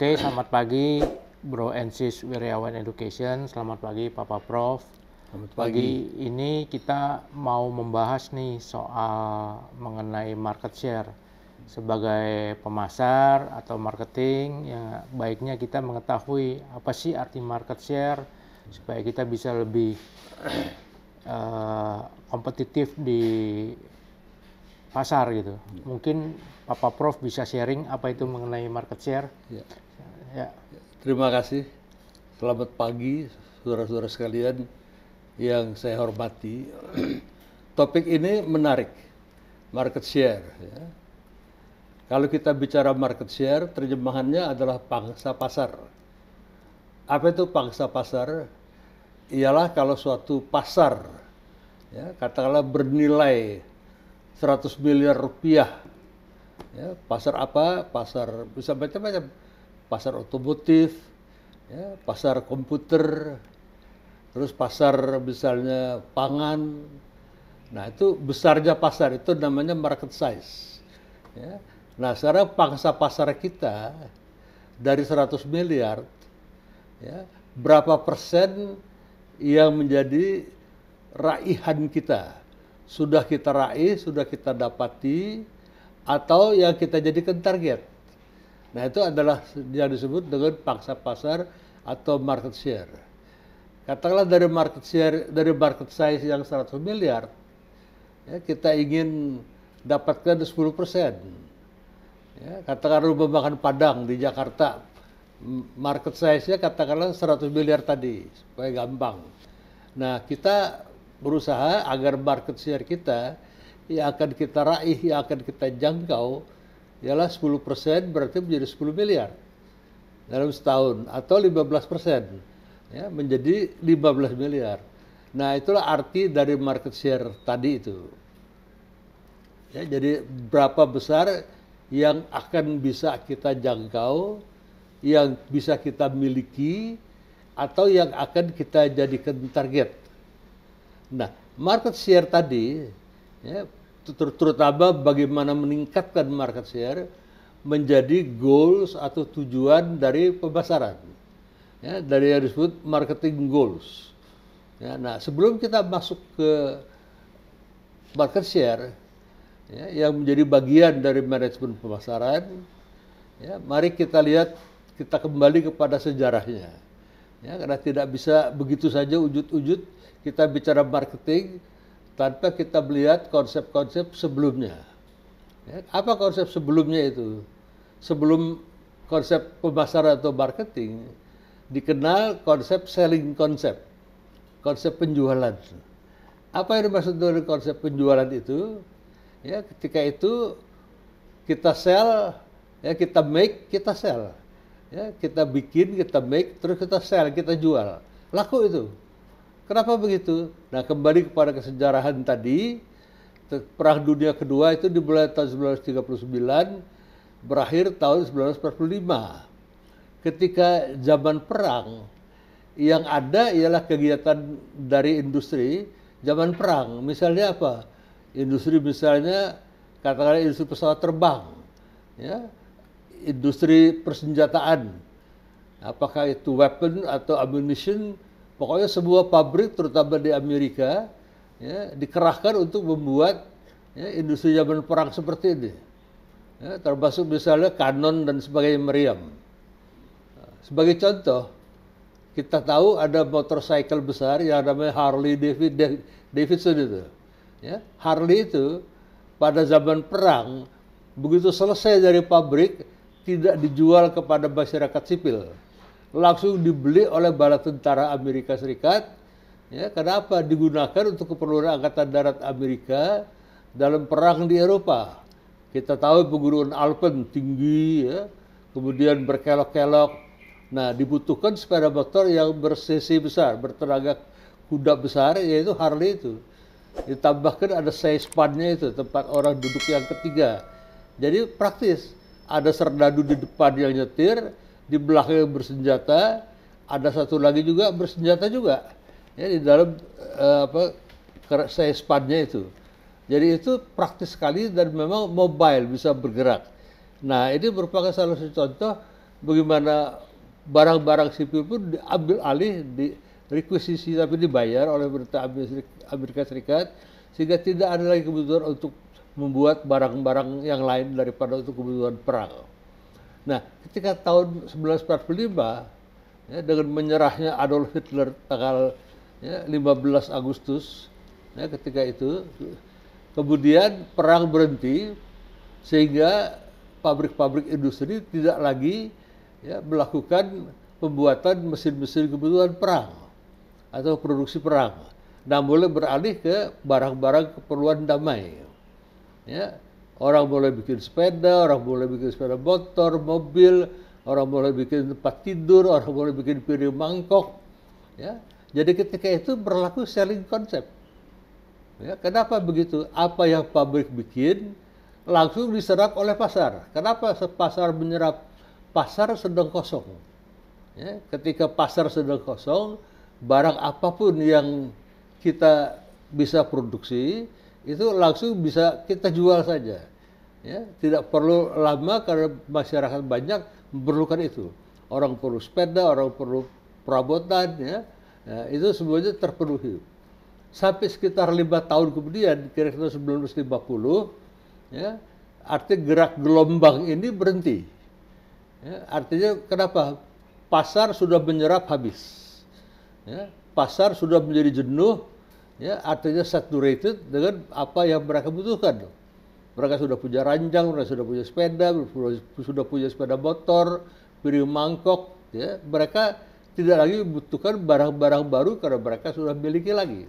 Oke, selamat pagi Bro and Sis Wiryawan Education. Selamat pagi Papa Prof. Selamat pagi. pagi ini kita mau membahas nih soal mengenai market share sebagai pemasar atau marketing yang baiknya kita mengetahui apa sih arti market share supaya kita bisa lebih uh, kompetitif di pasar gitu. Ya. Mungkin Papa Prof bisa sharing apa itu mengenai market share. Ya. Ya. Terima kasih. Selamat pagi, saudara-saudara sekalian yang saya hormati. Topik ini menarik, market share. Ya. Kalau kita bicara market share, terjemahannya adalah pangsa pasar. Apa itu pangsa pasar? Ialah kalau suatu pasar, ya, katakanlah bernilai 100 miliar rupiah. Ya, pasar apa? Pasar bisa macam-macam pasar otomotif, ya, pasar komputer, terus pasar misalnya pangan. Nah itu besarnya pasar itu namanya market size. Ya. Nah sekarang pangsa pasar kita dari 100 miliar, ya, berapa persen yang menjadi raihan kita? Sudah kita raih, sudah kita dapati, atau yang kita jadikan target? Nah itu adalah yang disebut dengan paksa pasar atau market share. Katakanlah dari market share, dari market size yang 100 miliar, ya, kita ingin dapatkan 10 persen. Ya, katakanlah rumah makan Padang di Jakarta, market size-nya katakanlah 100 miliar tadi, supaya gampang. Nah kita berusaha agar market share kita yang akan kita raih, yang akan kita jangkau, ialah 10 persen berarti menjadi 10 miliar dalam setahun atau 15 persen ya, menjadi 15 miliar. Nah itulah arti dari market share tadi itu. Ya, jadi berapa besar yang akan bisa kita jangkau, yang bisa kita miliki, atau yang akan kita jadikan target. Nah, market share tadi ya, ter terutama bagaimana meningkatkan market share menjadi goals atau tujuan dari pemasaran. Ya, dari yang disebut marketing goals. Ya, nah, sebelum kita masuk ke market share ya, yang menjadi bagian dari manajemen pemasaran, ya, mari kita lihat kita kembali kepada sejarahnya. Ya, karena tidak bisa begitu saja wujud-wujud kita bicara marketing tanpa kita melihat konsep-konsep sebelumnya. Ya, apa konsep sebelumnya itu? Sebelum konsep pemasaran atau marketing, dikenal konsep selling konsep, konsep penjualan. Apa yang dimaksud dengan konsep penjualan itu? Ya, ketika itu kita sell, ya kita make, kita sell. Ya, kita bikin, kita make, terus kita sell, kita jual. Laku itu. Kenapa begitu? Nah, kembali kepada kesejarahan tadi, Perang Dunia Kedua itu dimulai tahun 1939, berakhir tahun 1945. Ketika zaman perang, yang ada ialah kegiatan dari industri zaman perang. Misalnya apa? Industri misalnya katakanlah industri pesawat terbang, ya, industri persenjataan, apakah itu weapon atau ammunition Pokoknya sebuah pabrik terutama di Amerika ya, dikerahkan untuk membuat ya, industri zaman perang seperti ini. Ya, termasuk misalnya kanon dan sebagainya meriam. Sebagai contoh, kita tahu ada motorcycle besar yang namanya Harley Davidson itu. Ya, Harley itu pada zaman perang begitu selesai dari pabrik tidak dijual kepada masyarakat sipil langsung dibeli oleh bala tentara Amerika Serikat. Ya, kenapa? Digunakan untuk keperluan Angkatan Darat Amerika dalam perang di Eropa. Kita tahu pegunungan Alpen tinggi, ya. kemudian berkelok-kelok. Nah, dibutuhkan sepeda motor yang bersesi besar, bertenaga kuda besar, yaitu Harley itu. Ditambahkan ada seispannya itu, tempat orang duduk yang ketiga. Jadi praktis. Ada serdadu di depan yang nyetir, di belakangnya bersenjata, ada satu lagi juga bersenjata juga. Ya di dalam uh, apa sespannya itu. Jadi itu praktis sekali dan memang mobile bisa bergerak. Nah, ini merupakan salah satu contoh bagaimana barang-barang sipil pun diambil alih di rekuisisi tapi dibayar oleh pemerintah Amerika Serikat sehingga tidak ada lagi kebutuhan untuk membuat barang-barang yang lain daripada untuk kebutuhan perang. Nah, ketika tahun 1945 ya, dengan menyerahnya Adolf Hitler tanggal ya, 15 Agustus ya, ketika itu, kemudian perang berhenti sehingga pabrik-pabrik industri tidak lagi ya, melakukan pembuatan mesin-mesin kebutuhan perang atau produksi perang. Nah, boleh beralih ke barang-barang keperluan damai. Ya, Orang boleh bikin sepeda, orang boleh bikin sepeda motor, mobil, orang boleh bikin tempat tidur, orang boleh bikin piring mangkok. Ya. Jadi ketika itu berlaku selling konsep. Ya, kenapa begitu? Apa yang pabrik bikin langsung diserap oleh pasar. Kenapa pasar menyerap? Pasar sedang kosong. Ya, ketika pasar sedang kosong, barang apapun yang kita bisa produksi itu langsung bisa kita jual saja. Ya, tidak perlu lama karena masyarakat banyak memerlukan itu. Orang perlu sepeda, orang perlu perabotan, ya. ya itu semuanya terpenuhi. Sampai sekitar lima tahun kemudian, kira-kira 1950, ya, artinya gerak gelombang ini berhenti. Ya, artinya kenapa? Pasar sudah menyerap habis. Ya, pasar sudah menjadi jenuh, ya, artinya saturated dengan apa yang mereka butuhkan mereka sudah punya ranjang, mereka sudah punya sepeda, sudah punya sepeda motor, piring mangkok, ya. Mereka tidak lagi membutuhkan barang-barang baru karena mereka sudah miliki lagi.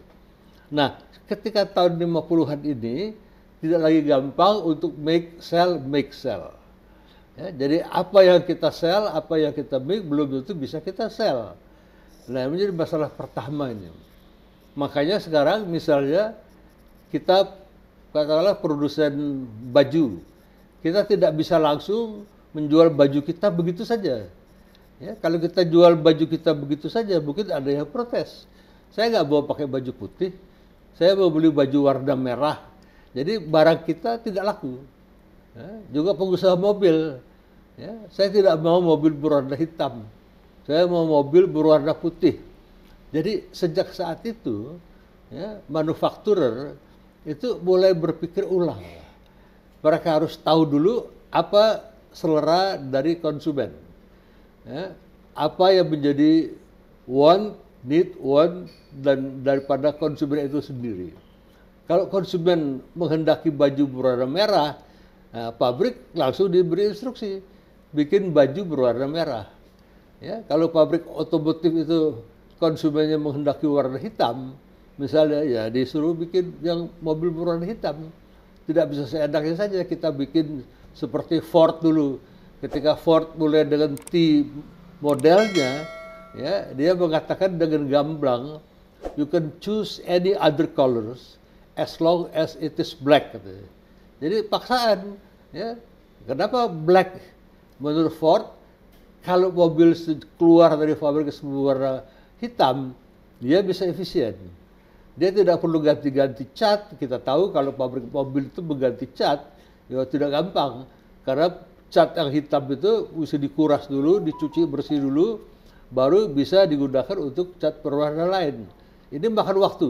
Nah, ketika tahun 50-an ini tidak lagi gampang untuk make sell, make sell. Ya, jadi apa yang kita sell, apa yang kita make belum tentu bisa kita sell. Nah, menjadi masalah pertamanya. Makanya sekarang misalnya kita katakanlah produsen baju. Kita tidak bisa langsung menjual baju kita begitu saja. Ya, kalau kita jual baju kita begitu saja, mungkin ada yang protes. Saya nggak bawa pakai baju putih, saya mau beli baju warna merah. Jadi barang kita tidak laku. Ya, juga pengusaha mobil, ya, saya tidak mau mobil berwarna hitam, saya mau mobil berwarna putih. Jadi sejak saat itu, ya, manufakturer itu boleh berpikir ulang. Iya. Mereka harus tahu dulu apa selera dari konsumen. Ya, apa yang menjadi want, need, want, dan daripada konsumen itu sendiri. Kalau konsumen menghendaki baju berwarna merah, nah, pabrik langsung diberi instruksi bikin baju berwarna merah. Ya, kalau pabrik otomotif itu konsumennya menghendaki warna hitam, Misalnya ya disuruh bikin yang mobil berwarna hitam. Tidak bisa seenaknya saja kita bikin seperti Ford dulu. Ketika Ford mulai dengan T modelnya, ya dia mengatakan dengan gamblang, you can choose any other colors as long as it is black. Jadi paksaan, ya kenapa black menurut Ford kalau mobil keluar dari pabrik berwarna hitam dia bisa efisien. Dia tidak perlu ganti-ganti cat. Kita tahu kalau pabrik mobil itu mengganti cat, ya tidak gampang. Karena cat yang hitam itu mesti dikuras dulu, dicuci bersih dulu, baru bisa digunakan untuk cat berwarna lain. Ini makan waktu.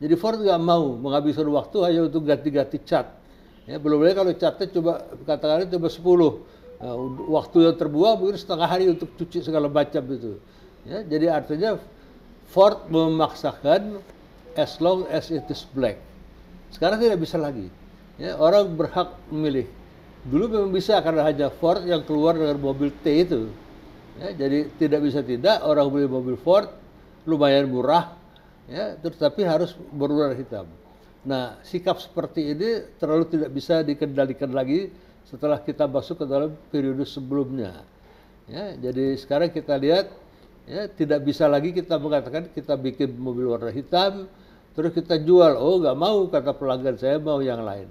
Jadi Ford nggak mau menghabiskan waktu hanya untuk ganti-ganti cat. Ya, belum lagi kalau catnya coba katakanlah coba 10. Nah, waktu yang terbuang mungkin setengah hari untuk cuci segala macam itu. Ya, jadi artinya Ford memaksakan as long as it is black. Sekarang tidak bisa lagi. Ya, orang berhak memilih. Dulu memang bisa karena hanya Ford yang keluar dengan mobil T itu. Ya, jadi tidak bisa tidak orang beli mobil Ford lumayan murah, ya, terus harus berwarna hitam. Nah, sikap seperti ini terlalu tidak bisa dikendalikan lagi setelah kita masuk ke dalam periode sebelumnya. Ya, jadi sekarang kita lihat ya tidak bisa lagi kita mengatakan kita bikin mobil warna hitam terus kita jual oh nggak mau kata pelanggan saya mau yang lain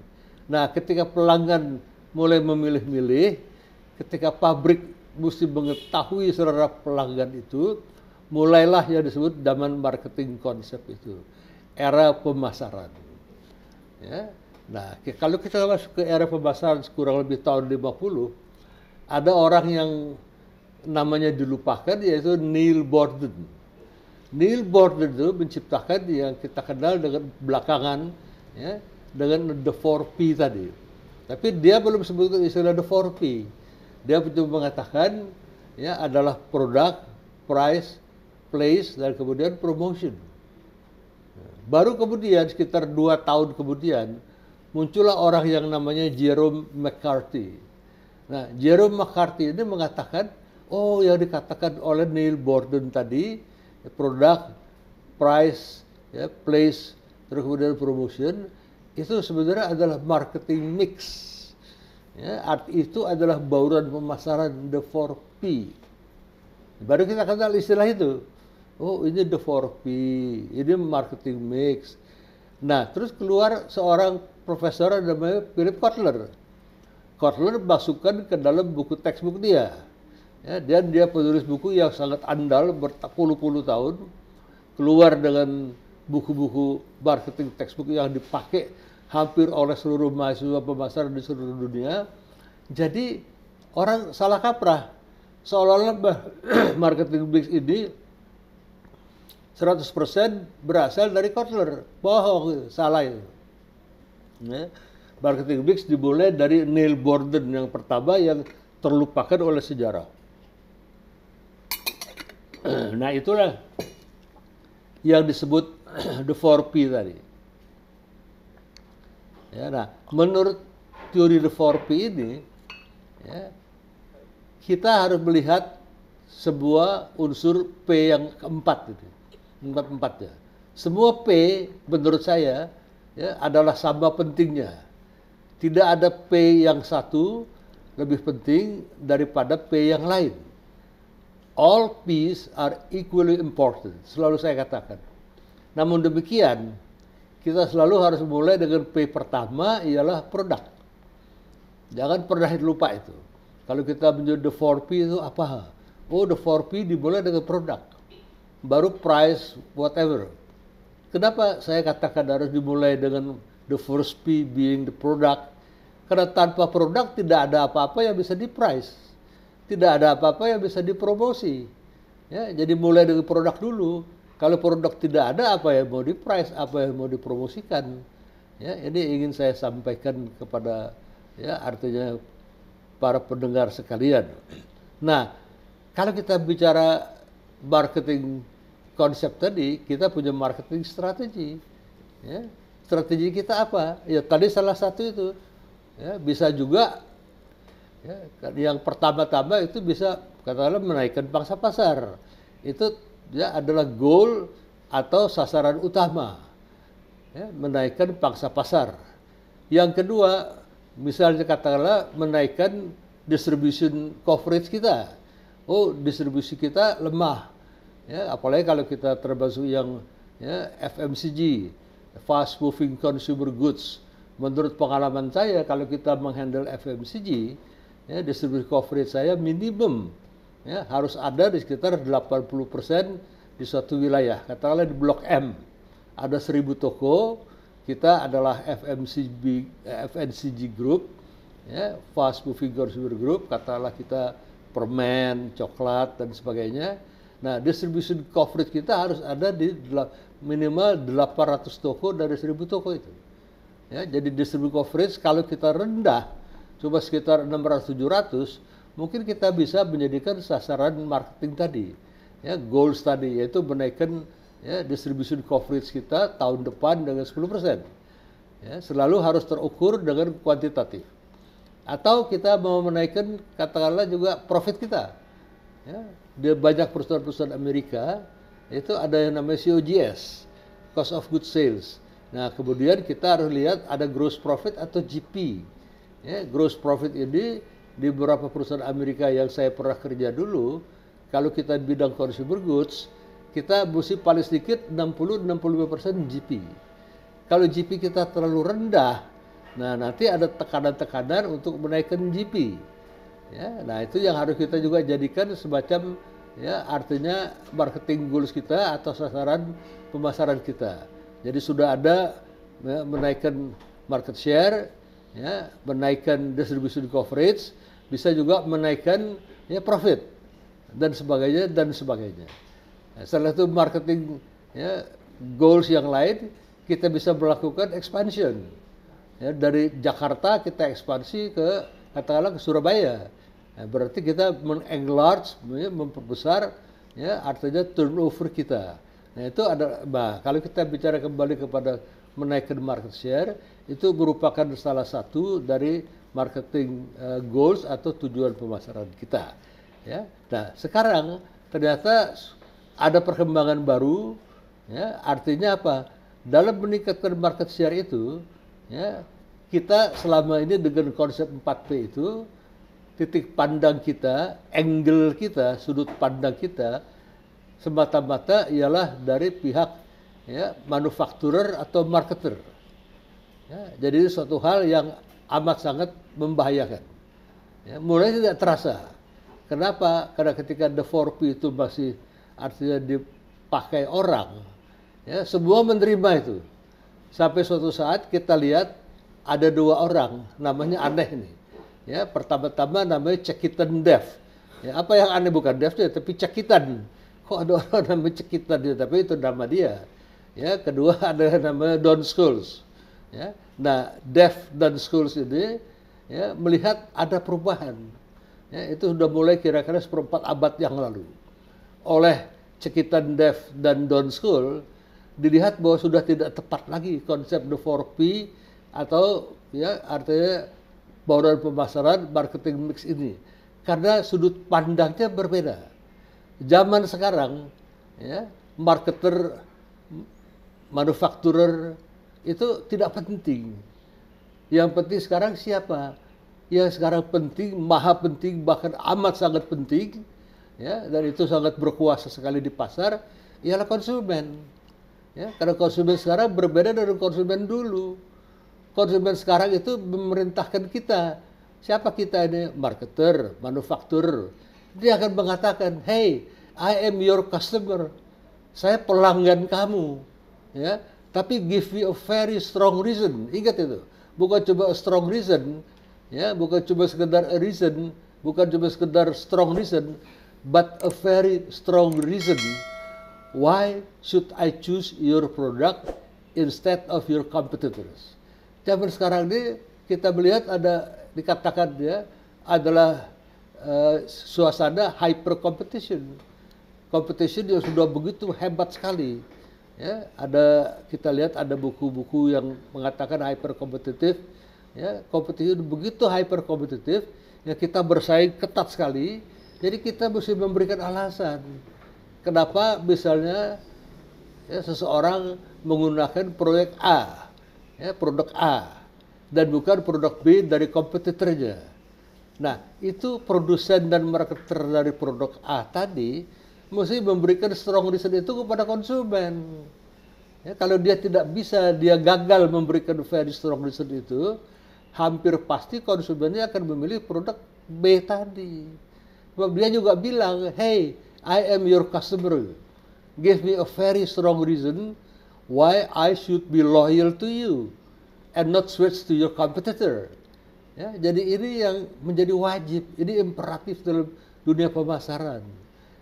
nah ketika pelanggan mulai memilih-milih ketika pabrik mesti mengetahui saudara pelanggan itu mulailah yang disebut zaman marketing konsep itu era pemasaran ya nah kalau kita masuk ke era pemasaran kurang lebih tahun 50 ada orang yang namanya dilupakan yaitu Neil Borden Neil Borden itu menciptakan yang kita kenal dengan belakangan ya dengan the 4P tadi. Tapi dia belum sebutkan istilah the 4P. Dia cuma mengatakan ya adalah produk, price, place dan kemudian promotion. Baru kemudian sekitar dua tahun kemudian muncullah orang yang namanya Jerome McCarthy. Nah, Jerome McCarthy ini mengatakan, oh yang dikatakan oleh Neil Borden tadi ya, product, price, ya, place, terus kemudian promotion, itu sebenarnya adalah marketing mix. Ya, art itu adalah bauran pemasaran the 4P. Baru kita kenal istilah itu. Oh, ini the 4P, ini marketing mix. Nah, terus keluar seorang profesor namanya Philip Kotler. Kotler masukkan ke dalam buku textbook dia Ya, dan dia penulis buku yang sangat andal berpuluh-puluh tahun keluar dengan buku-buku marketing textbook yang dipakai hampir oleh seluruh mahasiswa pemasar di seluruh dunia. Jadi orang salah kaprah seolah-olah marketing mix ini 100% berasal dari Kotler. Bohong, salah itu. Ya. Marketing mix dimulai dari Neil Borden yang pertama yang terlupakan oleh sejarah. nah itulah yang disebut the 4P tadi. Ya, nah, menurut teori the 4P ini, ya, kita harus melihat sebuah unsur P yang keempat itu Empat empat ya. Semua P menurut saya ya, adalah sama pentingnya. Tidak ada P yang satu lebih penting daripada P yang lain all peace are equally important, selalu saya katakan. Namun demikian, kita selalu harus mulai dengan P pertama ialah produk. Jangan pernah lupa itu. Kalau kita menjadi the 4P itu apa? Oh, the 4P dimulai dengan produk. Baru price, whatever. Kenapa saya katakan harus dimulai dengan the first P being the product? Karena tanpa produk tidak ada apa-apa yang bisa di price tidak ada apa-apa yang bisa dipromosi. Ya, jadi mulai dari produk dulu. Kalau produk tidak ada, apa yang mau di price, apa yang mau dipromosikan. Ya, ini ingin saya sampaikan kepada ya artinya para pendengar sekalian. Nah, kalau kita bicara marketing konsep tadi, kita punya marketing strategi. Ya. Strategi kita apa? Ya tadi salah satu itu. Ya, bisa juga Ya, kan yang pertama-tama itu bisa katakanlah menaikkan pangsa pasar. Itu ya, adalah goal atau sasaran utama. Ya, menaikkan pangsa pasar. Yang kedua, misalnya katakanlah menaikkan distribution coverage kita. Oh, distribusi kita lemah. Ya, apalagi kalau kita termasuk yang ya, FMCG, fast moving consumer goods. Menurut pengalaman saya, kalau kita menghandle FMCG, ya, distribusi coverage saya minimum ya, harus ada di sekitar 80% di suatu wilayah. Katakanlah di Blok M ada 1000 toko, kita adalah FMCG, eh, FNCG Group, ya, Fast Moving Consumer Group, katakanlah kita permen, coklat, dan sebagainya. Nah, distribution coverage kita harus ada di minimal 800 toko dari 1000 toko itu. Ya, jadi distribution coverage kalau kita rendah, cuma sekitar 600-700, mungkin kita bisa menjadikan sasaran marketing tadi. Ya, goals tadi, yaitu menaikkan ya, distribution coverage kita tahun depan dengan 10%. Ya, selalu harus terukur dengan kuantitatif. Atau kita mau menaikkan, katakanlah juga profit kita. Ya, di banyak perusahaan-perusahaan Amerika, itu ada yang namanya COGS, Cost of Goods Sales. Nah, kemudian kita harus lihat ada gross profit atau GP. Ya, gross profit ini di beberapa perusahaan Amerika yang saya pernah kerja dulu, kalau kita bidang consumer goods, kita mesti paling sedikit 60-65% GP. Kalau GP kita terlalu rendah, nah nanti ada tekanan-tekanan untuk menaikkan GP. Ya, nah itu yang harus kita juga jadikan semacam ya artinya marketing goals kita atau sasaran pemasaran kita. Jadi sudah ada ya, menaikkan market share, ya menaikkan distribution coverage bisa juga menaikkan ya profit dan sebagainya dan sebagainya nah, setelah itu marketing ya goals yang lain kita bisa melakukan expansion ya dari Jakarta kita ekspansi ke katakanlah ke Surabaya nah, berarti kita mengenlarge ya, memperbesar ya artinya turnover kita nah itu ada bah kalau kita bicara kembali kepada menaikkan market share itu merupakan salah satu dari marketing eh, goals atau tujuan pemasaran kita. Ya. Nah, sekarang ternyata ada perkembangan baru. Ya, artinya apa? Dalam meningkatkan market share itu, ya, kita selama ini dengan konsep 4P itu, titik pandang kita, angle kita, sudut pandang kita, semata-mata ialah dari pihak ya, manufakturer atau marketer. Ya, jadi itu suatu hal yang amat sangat membahayakan. Ya, mulai tidak terasa. Kenapa? Karena ketika the 4P itu masih artinya dipakai orang, ya, semua menerima itu. Sampai suatu saat kita lihat ada dua orang, namanya aneh ini. Ya, pertama-tama namanya Cekitan Dev. Ya, apa yang aneh bukan Dev tapi Cekitan. Kok ada orang namanya Cekitan dia, tapi itu nama dia Ya, kedua ada namanya down Schools. Ya. Nah, deaf dan Schools ini ya, melihat ada perubahan. Ya, itu sudah mulai kira-kira seperempat abad yang lalu. Oleh cekitan deaf dan down School, dilihat bahwa sudah tidak tepat lagi konsep the four p atau ya artinya bauran pemasaran marketing mix ini karena sudut pandangnya berbeda. Zaman sekarang ya marketer manufakturer itu tidak penting. Yang penting sekarang siapa? Yang sekarang penting, maha penting, bahkan amat sangat penting, ya, dan itu sangat berkuasa sekali di pasar, ialah konsumen. Ya, karena konsumen sekarang berbeda dari konsumen dulu. Konsumen sekarang itu memerintahkan kita. Siapa kita ini? Marketer, manufaktur? Dia akan mengatakan, hey, I am your customer. Saya pelanggan kamu ya tapi give you a very strong reason ingat itu bukan cuma a strong reason ya bukan cuma sekedar a reason bukan cuma sekedar strong reason but a very strong reason why should I choose your product instead of your competitors zaman sekarang ini kita melihat ada dikatakan ya adalah uh, suasana hyper competition competition yang sudah begitu hebat sekali ya ada kita lihat ada buku-buku yang mengatakan hyper kompetitif ya kompetitif begitu hyper kompetitif ya kita bersaing ketat sekali jadi kita mesti memberikan alasan kenapa misalnya ya, seseorang menggunakan proyek A ya produk A dan bukan produk B dari kompetitornya nah itu produsen dan marketer dari produk A tadi mesti memberikan strong reason itu kepada konsumen. Ya, kalau dia tidak bisa, dia gagal memberikan very strong reason itu, hampir pasti konsumennya akan memilih produk B tadi. Sebab dia juga bilang, hey, I am your customer. Give me a very strong reason why I should be loyal to you and not switch to your competitor. Ya, jadi ini yang menjadi wajib, ini imperatif dalam dunia pemasaran.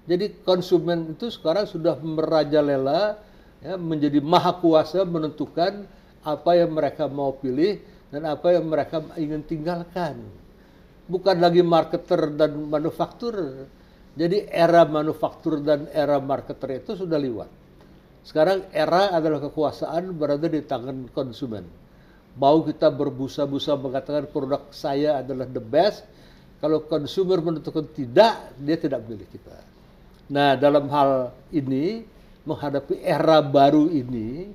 Jadi konsumen itu sekarang sudah merajalela ya, menjadi maha kuasa menentukan apa yang mereka mau pilih dan apa yang mereka ingin tinggalkan. Bukan lagi marketer dan manufaktur. Jadi era manufaktur dan era marketer itu sudah lewat. Sekarang era adalah kekuasaan berada di tangan konsumen. Mau kita berbusa-busa mengatakan produk saya adalah the best, kalau konsumer menentukan tidak, dia tidak memilih kita. Nah, dalam hal ini menghadapi era baru ini,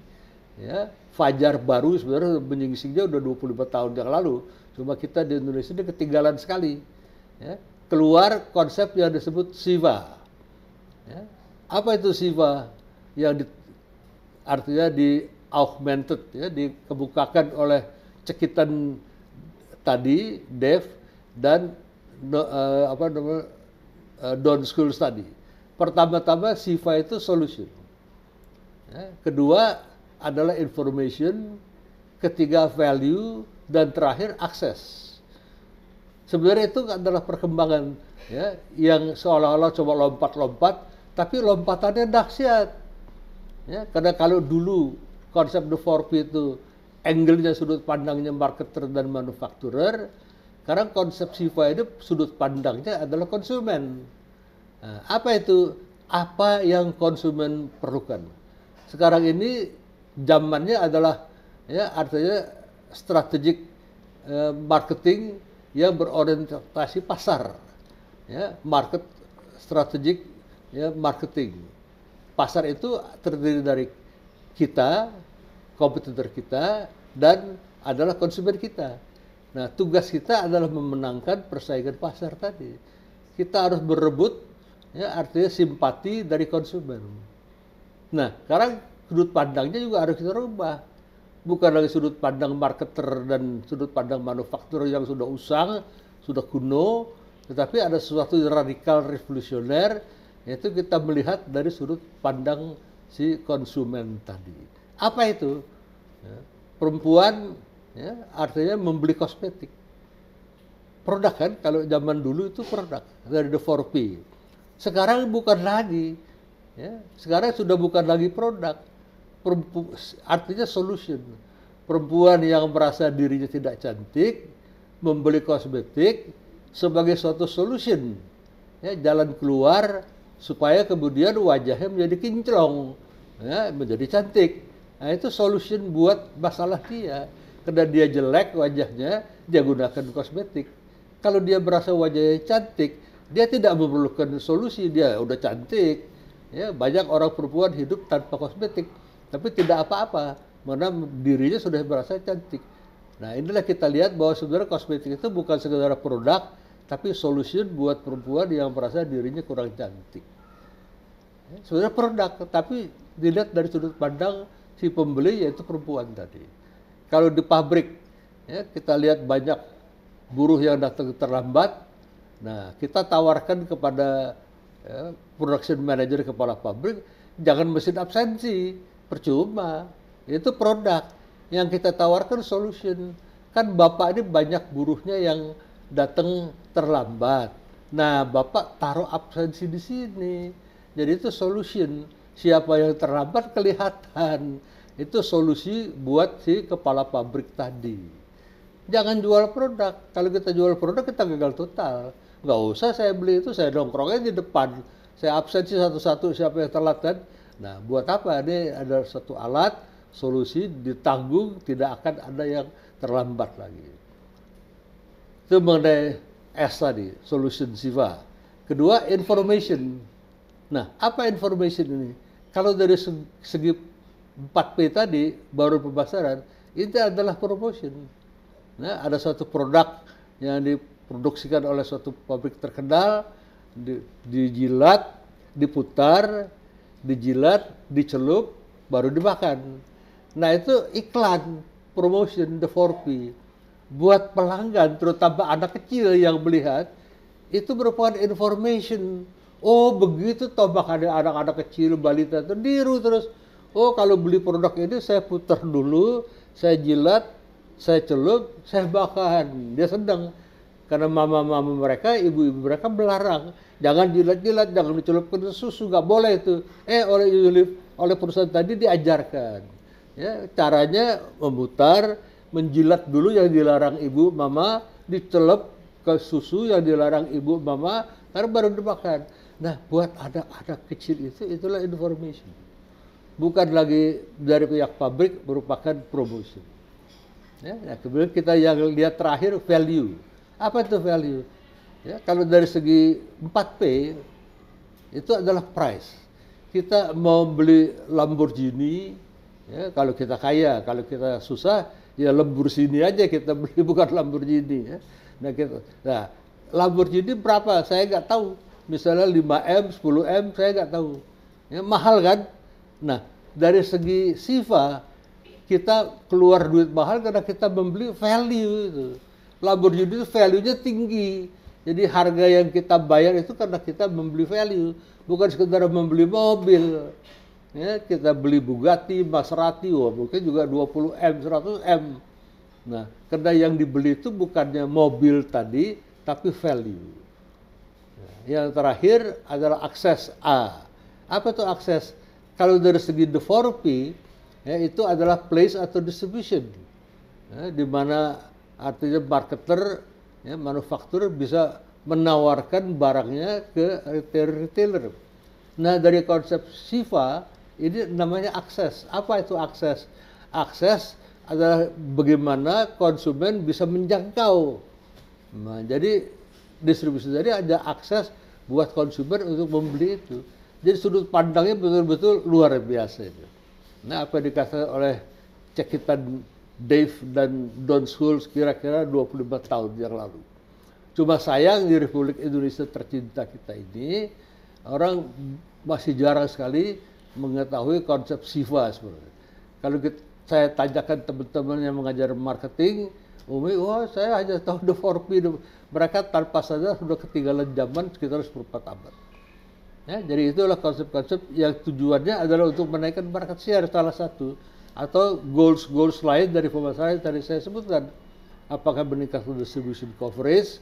ya, fajar baru sebenarnya menyingsingnya udah 25 tahun yang lalu. Cuma kita di Indonesia ini ketinggalan sekali. Ya. Keluar konsep yang disebut Siva. Ya. Apa itu Siva? Yang di, artinya di augmented, ya, dikebukakan oleh cekitan tadi, Dev, dan no, uh, apa namanya, uh, eh, down school tadi pertama-tama sifa itu solution. Ya, kedua adalah information, ketiga value, dan terakhir akses. Sebenarnya itu adalah perkembangan ya, yang seolah-olah coba lompat-lompat, tapi lompatannya dahsyat. Ya, karena kalau dulu konsep the 4P itu angle-nya sudut pandangnya marketer dan manufacturer, sekarang konsep SIFA itu sudut pandangnya adalah konsumen. Eh, apa itu? Apa yang konsumen perlukan? Sekarang ini zamannya adalah ya artinya strategik eh, marketing yang berorientasi pasar. Ya, market strategik ya marketing. Pasar itu terdiri dari kita, kompetitor kita dan adalah konsumen kita. Nah, tugas kita adalah memenangkan persaingan pasar tadi. Kita harus berebut ya artinya simpati dari konsumen. Nah, sekarang sudut pandangnya juga harus kita rubah. Bukan lagi sudut pandang marketer dan sudut pandang manufaktur yang sudah usang, sudah kuno, tetapi ada sesuatu yang radikal revolusioner, yaitu kita melihat dari sudut pandang si konsumen tadi. Apa itu? Ya, perempuan ya, artinya membeli kosmetik. Produk kan, kalau zaman dulu itu produk dari the 4P sekarang bukan lagi. Ya. Sekarang sudah bukan lagi produk. Perempu, artinya solution. Perempuan yang merasa dirinya tidak cantik, membeli kosmetik sebagai suatu solution. Ya, jalan keluar supaya kemudian wajahnya menjadi kinclong, ya, menjadi cantik. Nah, itu solution buat masalah dia. Karena dia jelek wajahnya, dia gunakan kosmetik. Kalau dia merasa wajahnya cantik, dia tidak memerlukan solusi, dia udah cantik. Ya, banyak orang perempuan hidup tanpa kosmetik, tapi tidak apa-apa. Karena dirinya sudah merasa cantik. Nah, inilah kita lihat bahwa sebenarnya kosmetik itu bukan sekedar produk, tapi solution buat perempuan yang merasa dirinya kurang cantik. Ya, sebenarnya produk, tapi dilihat dari sudut pandang si pembeli yaitu perempuan tadi. Kalau di pabrik, ya, kita lihat banyak buruh yang datang terlambat, Nah, kita tawarkan kepada ya, production manager kepala pabrik, jangan mesin absensi, percuma. Itu produk yang kita tawarkan solution. Kan Bapak ini banyak buruhnya yang datang terlambat. Nah, Bapak taruh absensi di sini. Jadi itu solution. Siapa yang terlambat kelihatan. Itu solusi buat si kepala pabrik tadi. Jangan jual produk. Kalau kita jual produk, kita gagal total nggak usah saya beli itu saya dongkrongnya di depan saya absensi satu-satu siapa yang telat kan nah buat apa ini ada satu alat solusi ditanggung tidak akan ada yang terlambat lagi itu mengenai S tadi solution Siva kedua information nah apa information ini kalau dari segi 4P tadi baru pemasaran itu adalah promotion nah ada satu produk yang di diproduksikan oleh suatu pabrik terkenal, di, dijilat, diputar, dijilat, dicelup, baru dimakan. Nah itu iklan, promotion, the 4P. Buat pelanggan, terutama anak kecil yang melihat, itu merupakan information. Oh begitu toh ada anak-anak kecil, balita itu diru terus. Oh kalau beli produk ini saya putar dulu, saya jilat, saya celup, saya bakar. Dia sedang karena mama-mama mereka, ibu-ibu mereka melarang. Jangan jilat-jilat, jangan dicelupkan susu, nggak boleh itu. Eh oleh oleh perusahaan tadi diajarkan. Ya, caranya memutar, menjilat dulu yang dilarang ibu mama, dicelup ke susu yang dilarang ibu mama, karena baru dimakan. Nah, buat anak-anak kecil itu, itulah information. Bukan lagi dari pihak pabrik, merupakan promosi. Ya, nah, kemudian kita yang lihat terakhir value. Apa itu value? Ya, kalau dari segi 4P itu adalah price. Kita mau beli Lamborghini, ya, kalau kita kaya, kalau kita susah, ya Lamborghini aja kita beli, bukan Lamborghini. Ya. Nah, kita, gitu. nah Lamborghini berapa? Saya nggak tahu. Misalnya 5M, 10M, saya nggak tahu. Ya, mahal kan? Nah, dari segi sifat, kita keluar duit mahal karena kita membeli value itu labor unit itu value-nya tinggi. Jadi harga yang kita bayar itu karena kita membeli value, bukan sekedar membeli mobil. Ya, kita beli Bugatti, Maserati, wah mungkin juga 20 M, 100 M. Nah, karena yang dibeli itu bukannya mobil tadi, tapi value. Ya, yang terakhir adalah akses A. Apa itu akses? Kalau dari segi the 4P, ya, itu adalah place atau distribution. Ya, di mana artinya marketer ya manufaktur bisa menawarkan barangnya ke retailer-retailer. Nah dari konsep Siva ini namanya akses. Apa itu akses? Akses adalah bagaimana konsumen bisa menjangkau. Nah, jadi distribusi tadi ada akses buat konsumen untuk membeli itu. Jadi sudut pandangnya betul-betul luar biasa itu. Nah apa yang dikatakan oleh Cekitan Dave dan Don Schultz kira-kira 25 tahun yang lalu. Cuma sayang di Republik Indonesia tercinta kita ini, orang masih jarang sekali mengetahui konsep SIVA sebenarnya. Kalau kita, saya tanyakan teman-teman yang mengajar marketing, Umi, wah oh, saya hanya tahu the 4P. Mereka tanpa sadar sudah ketinggalan zaman sekitar 14 abad. Ya, jadi itulah konsep-konsep yang tujuannya adalah untuk menaikkan market share salah satu atau goals-goals lain dari pemasaran tadi saya sebutkan. Apakah meningkatkan distribution coverage,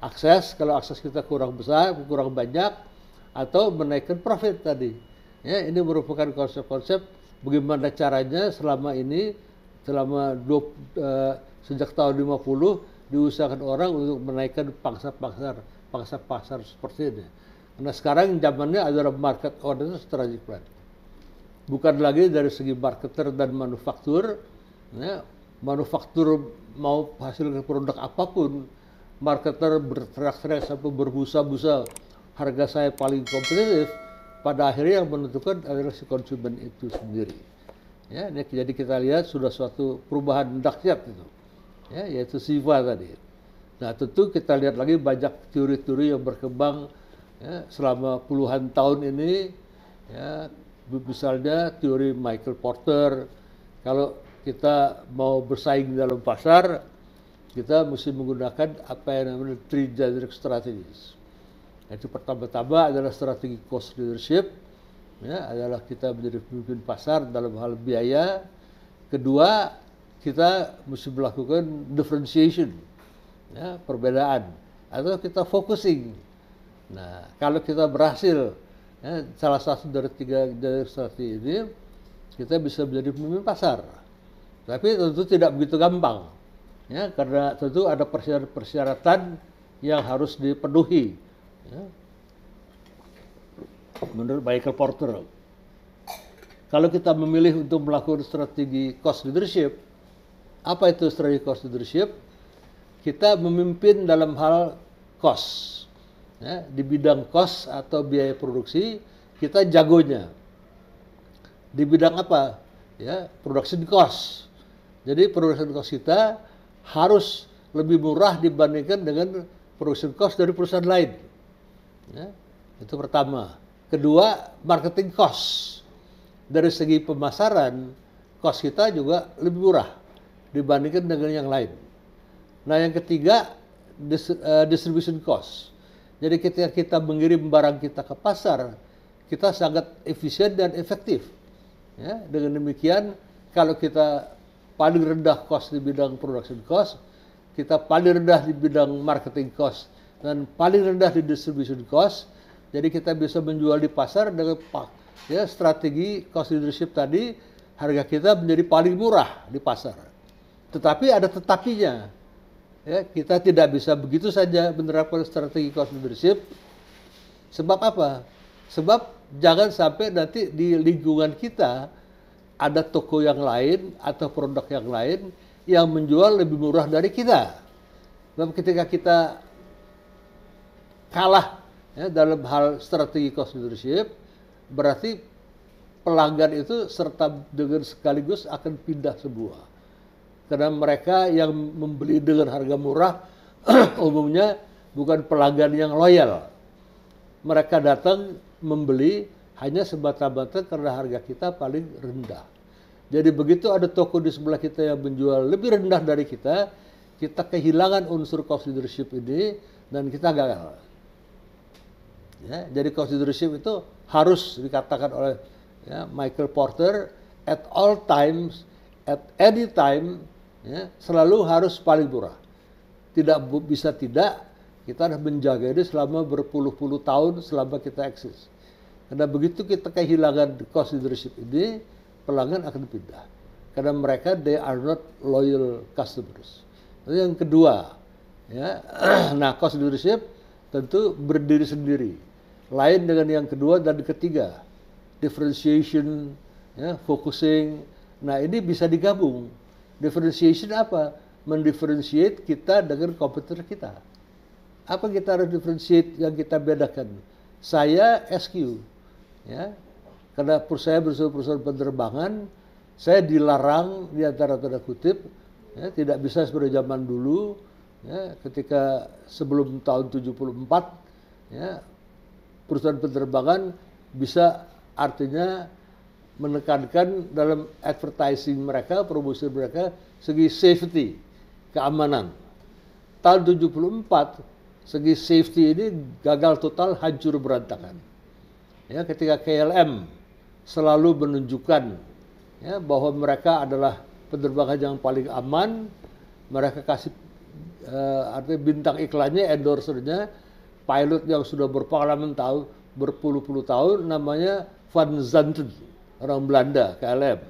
akses, kalau akses kita kurang besar, kurang banyak, atau menaikkan profit tadi. Ya, ini merupakan konsep-konsep bagaimana caranya selama ini, selama 20, eh, sejak tahun 50, diusahakan orang untuk menaikkan pangsa pasar, pangsa pasar seperti ini. Nah sekarang zamannya adalah market oriented strategic plan bukan lagi dari segi marketer dan manufaktur ya, manufaktur mau hasil produk apapun marketer berteriak-teriak sampai berbusa-busa harga saya paling kompetitif pada akhirnya yang menentukan adalah si konsumen itu sendiri ya jadi kita lihat sudah suatu perubahan dahsyat itu ya yaitu sifat tadi nah tentu kita lihat lagi banyak teori-teori yang berkembang ya, selama puluhan tahun ini ya misalnya teori Michael Porter, kalau kita mau bersaing dalam pasar, kita mesti menggunakan apa yang namanya three generic strategies. Itu pertama-tama adalah strategi cost leadership, ya, adalah kita menjadi pemimpin pasar dalam hal biaya. Kedua, kita mesti melakukan differentiation, ya, perbedaan, atau kita focusing. Nah, kalau kita berhasil Ya, salah satu dari tiga dari strategi ini kita bisa menjadi pemimpin pasar. Tapi tentu tidak begitu gampang. Ya, karena tentu ada persyaratan yang harus dipenuhi. Ya. Menurut Michael Porter. Kalau kita memilih untuk melakukan strategi cost leadership, apa itu strategi cost leadership? Kita memimpin dalam hal cost Ya, di bidang kos atau biaya produksi kita jagonya. Di bidang apa? Ya, production cost. Jadi production cost kita harus lebih murah dibandingkan dengan production cost dari perusahaan lain. Ya, itu pertama. Kedua, marketing cost. Dari segi pemasaran, cost kita juga lebih murah dibandingkan dengan yang lain. Nah, yang ketiga, eh, distribution cost jadi ketika kita mengirim barang kita ke pasar, kita sangat efisien dan efektif. Ya, dengan demikian, kalau kita paling rendah cost di bidang production cost, kita paling rendah di bidang marketing cost, dan paling rendah di distribution cost, jadi kita bisa menjual di pasar dengan ya, strategi cost leadership tadi, harga kita menjadi paling murah di pasar. Tetapi ada tetapinya. Ya, kita tidak bisa begitu saja menerapkan strategi cost leadership. Sebab apa? Sebab jangan sampai nanti di lingkungan kita ada toko yang lain atau produk yang lain yang menjual lebih murah dari kita. Sebab ketika kita kalah ya, dalam hal strategi cost leadership, berarti pelanggan itu serta dengan sekaligus akan pindah sebuah. Karena mereka yang membeli dengan harga murah umumnya bukan pelanggan yang loyal. Mereka datang membeli hanya semata-mata karena harga kita paling rendah. Jadi begitu ada toko di sebelah kita yang menjual lebih rendah dari kita, kita kehilangan unsur cost leadership ini dan kita gagal. Ya, jadi cost leadership itu harus dikatakan oleh ya, Michael Porter at all times, at any time, ya, selalu harus paling murah. Tidak bisa tidak, kita harus menjaga ini selama berpuluh-puluh tahun selama kita eksis. Karena begitu kita kehilangan cost leadership ini, pelanggan akan pindah. Karena mereka they are not loyal customers. Lalu yang kedua, ya, nah cost leadership tentu berdiri sendiri. Lain dengan yang kedua dan ketiga, differentiation, ya, focusing. Nah ini bisa digabung Differentiation apa? Mendifferentiate kita dengan komputer kita. Apa kita harus differentiate yang kita bedakan? Saya SQ, ya, karena saya perusahaan-perusahaan penerbangan, saya dilarang di antara tanda kutip, ya, tidak bisa seperti zaman dulu, ya, ketika sebelum tahun 74, ya, perusahaan penerbangan bisa artinya menekankan dalam advertising mereka, promosi mereka segi safety, keamanan. Tahun 74 segi safety ini gagal total, hancur berantakan. Ya, ketika KLM selalu menunjukkan ya, bahwa mereka adalah penerbangan yang paling aman, mereka kasih uh, artinya bintang iklannya, endorsernya, pilot yang sudah berpengalaman tahu berpuluh-puluh tahun namanya Van Zanten orang Belanda, KLM.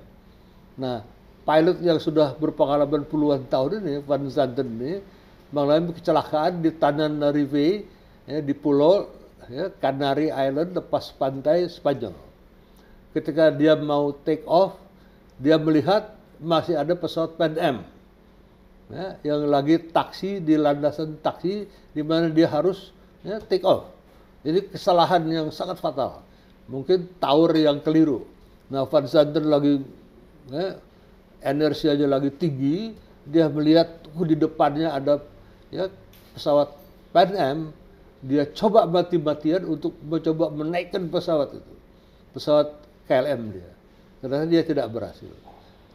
Nah, pilot yang sudah berpengalaman puluhan tahun ini, Van Zanten ini, mengalami kecelakaan di Tanan Narive, ya, di pulau ya, Canary Island, lepas pantai Spanyol. Ketika dia mau take off, dia melihat masih ada pesawat Pan Am ya, yang lagi taksi di landasan taksi di mana dia harus ya, take off. Ini kesalahan yang sangat fatal. Mungkin tower yang keliru. Nah, Van Zander lagi eh, energi aja lagi tinggi, dia melihat oh, di depannya ada ya, pesawat Pan Am, dia coba mati-matian untuk mencoba menaikkan pesawat itu. Pesawat KLM dia. Ternyata dia tidak berhasil.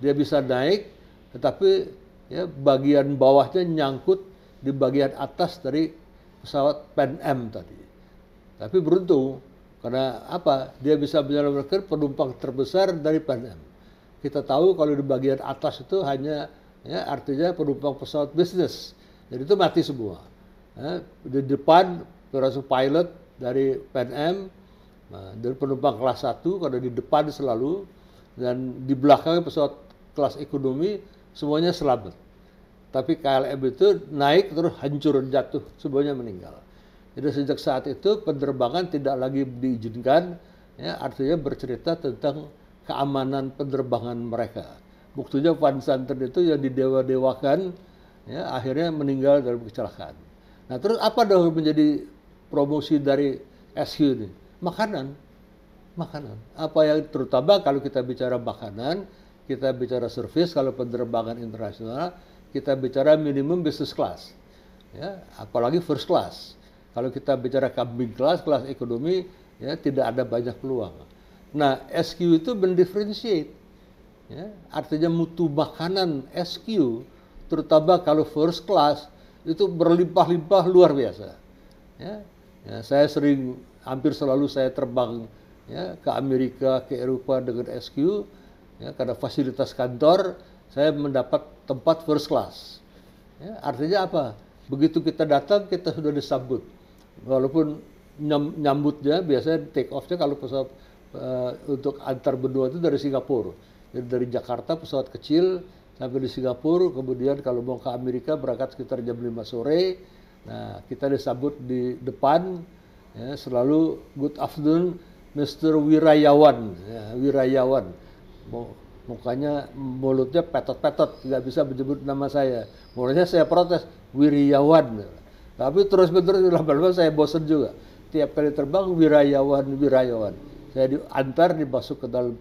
Dia bisa naik, tetapi ya, bagian bawahnya nyangkut di bagian atas dari pesawat Pan Am tadi. Tapi beruntung karena apa? Dia bisa menyelamatkan penumpang terbesar dari Am. kita tahu kalau di bagian atas itu hanya ya, artinya penumpang pesawat bisnis. Jadi itu mati semua. Ya, di depan terus pilot dari Pan Am, nah, dari penumpang kelas 1 karena di depan selalu dan di belakang pesawat kelas ekonomi semuanya selamat. Tapi KLM itu naik terus hancur jatuh semuanya meninggal. Jadi sejak saat itu penerbangan tidak lagi diizinkan, ya, artinya bercerita tentang keamanan penerbangan mereka. Buktinya Van Santen itu yang didewa-dewakan, ya, akhirnya meninggal dalam kecelakaan. Nah terus apa dong menjadi promosi dari SQ ini? Makanan, makanan. Apa yang terutama kalau kita bicara makanan, kita bicara service kalau penerbangan internasional, kita bicara minimum business class, ya, apalagi first class kalau kita bicara kambing kelas, kelas ekonomi, ya tidak ada banyak peluang. Nah, SQ itu mendiferensiate. Ya, artinya mutu makanan SQ, terutama kalau first class, itu berlimpah-limpah luar biasa. Ya, ya, saya sering, hampir selalu saya terbang ya, ke Amerika, ke Eropa dengan SQ, ya, karena fasilitas kantor, saya mendapat tempat first class. Ya, artinya apa? Begitu kita datang, kita sudah disambut walaupun nyambutnya biasanya take offnya kalau pesawat uh, untuk antar benua itu dari Singapura. Jadi dari Jakarta pesawat kecil sampai di Singapura, kemudian kalau mau ke Amerika berangkat sekitar jam 5 sore. Nah, kita disambut di depan ya, selalu good afternoon Mr. Wirayawan. Ya, Wirayawan. Mukanya mulutnya petot-petot, nggak bisa menyebut nama saya. Mulutnya saya protes, Wirayawan. Tapi terus menerus lama-lama saya bosan juga. Tiap kali terbang wirayawan wirayawan. Saya diantar dimasuk ke dalam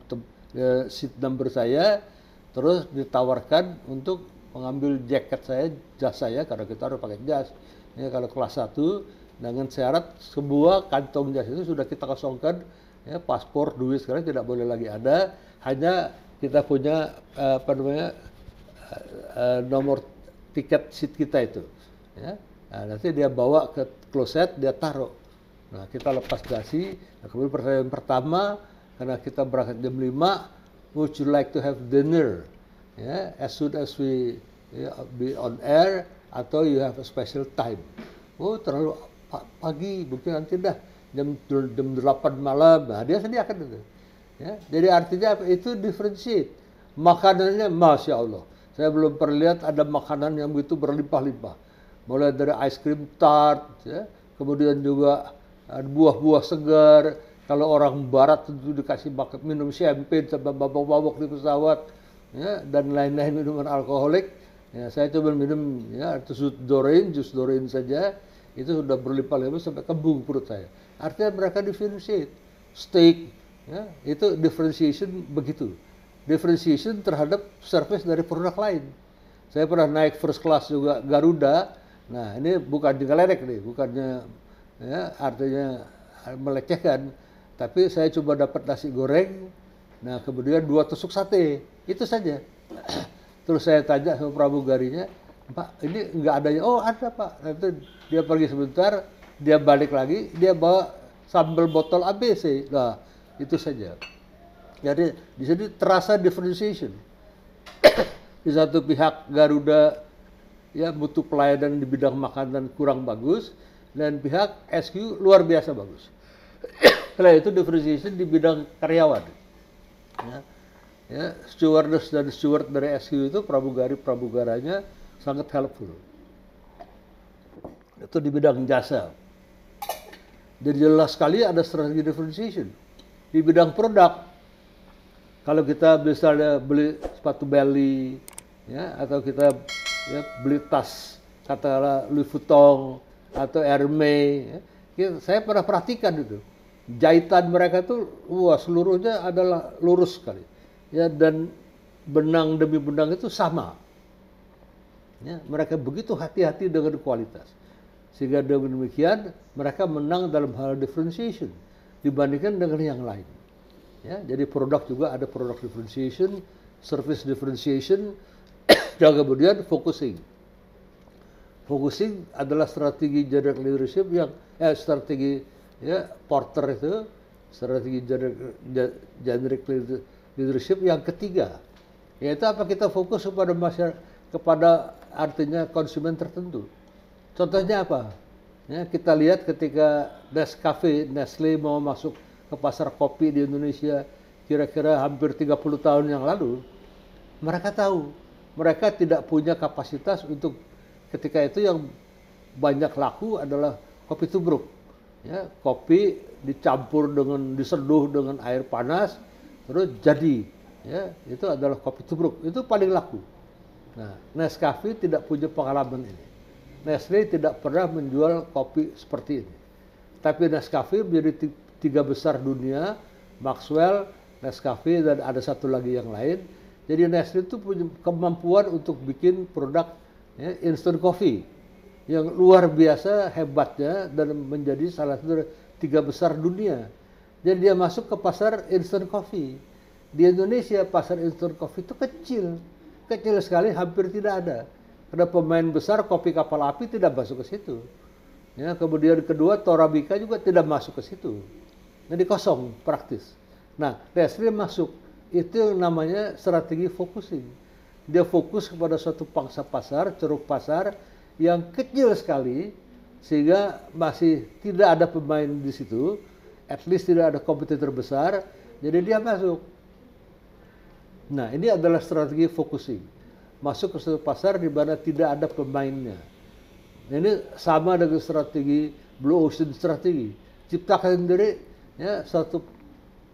ke seat number saya, terus ditawarkan untuk mengambil jaket saya, jas saya karena kita harus pakai jas. Ya, kalau kelas satu, dengan syarat semua kantong jas itu sudah kita kosongkan, ya paspor, duit sekarang tidak boleh lagi ada, hanya kita punya apa namanya eh, eh, nomor tiket seat kita itu. Ya Nah, nanti dia bawa ke kloset, dia taruh. Nah, kita lepas dasi. Nah, kemudian pertanyaan pertama, karena kita berangkat jam 5, would you like to have dinner? Ya, as soon as we ya, be on air, atau you have a special time. Oh, terlalu pagi, mungkin nanti dah jam, jam 8 malam. Nah, dia akan itu. Ya, jadi artinya itu differentiate. Makanannya, Masya Allah. Saya belum perlihat ada makanan yang begitu berlimpah-limpah mulai dari ice cream tart, ya, kemudian juga eh, buah-buah segar. Kalau orang Barat tentu dikasih makan minum champagne sama babok-babok di pesawat, ya, dan lain-lain minuman alkoholik. Ya, saya coba minum ya, jus dorin, jus dorin saja, itu sudah berlipat-lipat sampai kembung perut saya. Artinya mereka differentiate. Steak, ya, itu differentiation begitu. Differentiation terhadap service dari produk lain. Saya pernah naik first class juga Garuda, Nah ini bukan ngelerek nih, bukannya ya, artinya melecehkan, tapi saya coba dapat nasi goreng, nah kemudian dua tusuk sate, itu saja. Terus saya tanya sama Garinya Pak ini nggak adanya, oh ada Pak. Nah, itu dia pergi sebentar, dia balik lagi, dia bawa sambal botol ABC. Nah itu saja. Jadi di sini terasa differentiation. di satu pihak Garuda ya butuh pelayanan di bidang makanan kurang bagus dan pihak SQ luar biasa bagus. Setelah itu differentiation di bidang karyawan. Ya, ya stewardess dan steward dari SQ itu pramugari pramugaranya sangat helpful. Itu di bidang jasa. Jadi jelas sekali ada strategi differentiation di bidang produk. Kalau kita misalnya beli sepatu Bali, ya atau kita ya, beli tas katakanlah Louis Vuitton atau Hermes. Ya, saya pernah perhatikan itu. Jahitan mereka itu wah seluruhnya adalah lurus sekali. Ya dan benang demi benang itu sama. Ya, mereka begitu hati-hati dengan kualitas. Sehingga dengan demikian mereka menang dalam hal differentiation dibandingkan dengan yang lain. Ya, jadi produk juga ada produk differentiation, service differentiation, dan kemudian focusing. Focusing adalah strategi general leadership yang eh, strategi ya Porter itu strategi generic leadership yang ketiga yaitu apa kita fokus kepada masyarakat kepada artinya konsumen tertentu contohnya apa ya, kita lihat ketika Nescafe Nestle mau masuk ke pasar kopi di Indonesia kira-kira hampir 30 tahun yang lalu mereka tahu mereka tidak punya kapasitas untuk ketika itu yang banyak laku adalah kopi tubruk. Ya, kopi dicampur dengan diseduh dengan air panas terus jadi. Ya, itu adalah kopi tubruk. Itu paling laku. Nah, Nescafe tidak punya pengalaman ini. Nestle tidak pernah menjual kopi seperti ini. Tapi Nescafe menjadi tiga besar dunia, Maxwell, Nescafe dan ada satu lagi yang lain jadi Nestle itu punya kemampuan untuk bikin produk ya, instant coffee yang luar biasa hebatnya dan menjadi salah satu tiga besar dunia. Jadi dia masuk ke pasar instant coffee. Di Indonesia pasar instant coffee itu kecil, kecil sekali, hampir tidak ada. Karena pemain besar kopi kapal api tidak masuk ke situ. Ya, kemudian kedua Torabika juga tidak masuk ke situ. Jadi kosong praktis. Nah, Nestle masuk itu yang namanya strategi focusing. Dia fokus kepada suatu pangsa pasar, ceruk pasar yang kecil sekali sehingga masih tidak ada pemain di situ, at least tidak ada kompetitor besar, jadi dia masuk. Nah, ini adalah strategi focusing. Masuk ke suatu pasar di mana tidak ada pemainnya. Ini sama dengan strategi blue ocean strategi. Ciptakan sendiri ya satu